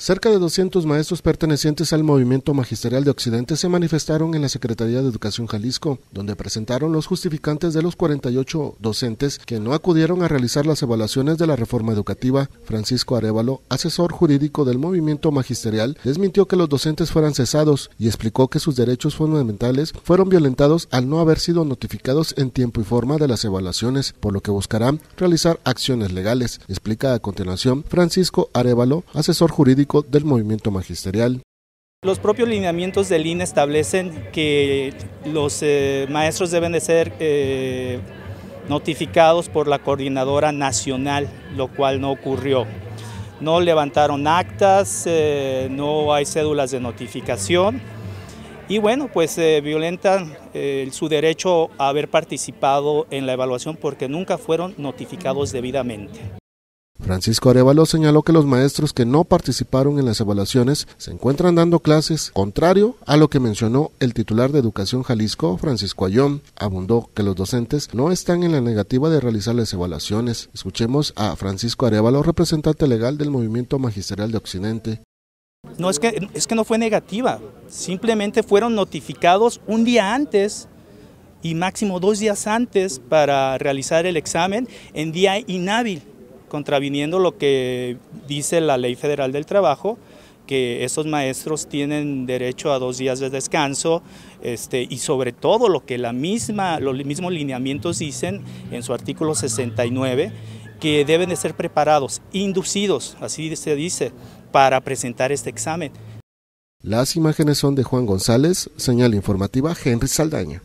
Cerca de 200 maestros pertenecientes al Movimiento Magisterial de Occidente se manifestaron en la Secretaría de Educación Jalisco, donde presentaron los justificantes de los 48 docentes que no acudieron a realizar las evaluaciones de la reforma educativa. Francisco Arevalo, asesor jurídico del Movimiento Magisterial, desmintió que los docentes fueran cesados y explicó que sus derechos fundamentales fueron violentados al no haber sido notificados en tiempo y forma de las evaluaciones, por lo que buscarán realizar acciones legales, explica a continuación Francisco Arevalo, asesor jurídico del movimiento magisterial. Los propios lineamientos del INE establecen que los eh, maestros deben de ser eh, notificados por la coordinadora nacional, lo cual no ocurrió. No levantaron actas, eh, no hay cédulas de notificación y bueno, pues violentan su derecho a haber participado en la evaluación porque nunca fueron notificados debidamente. Francisco Arevalo señaló que los maestros que no participaron en las evaluaciones se encuentran dando clases, contrario a lo que mencionó el titular de Educación Jalisco, Francisco Ayón. Abundó que los docentes no están en la negativa de realizar las evaluaciones. Escuchemos a Francisco Arevalo, representante legal del Movimiento Magisterial de Occidente. No, es que, es que no fue negativa, simplemente fueron notificados un día antes y máximo dos días antes para realizar el examen en día inhábil contraviniendo lo que dice la Ley Federal del Trabajo, que esos maestros tienen derecho a dos días de descanso este, y sobre todo lo que la misma, los mismos lineamientos dicen en su artículo 69, que deben de ser preparados, inducidos, así se dice, para presentar este examen. Las imágenes son de Juan González, señal informativa Henry Saldaña.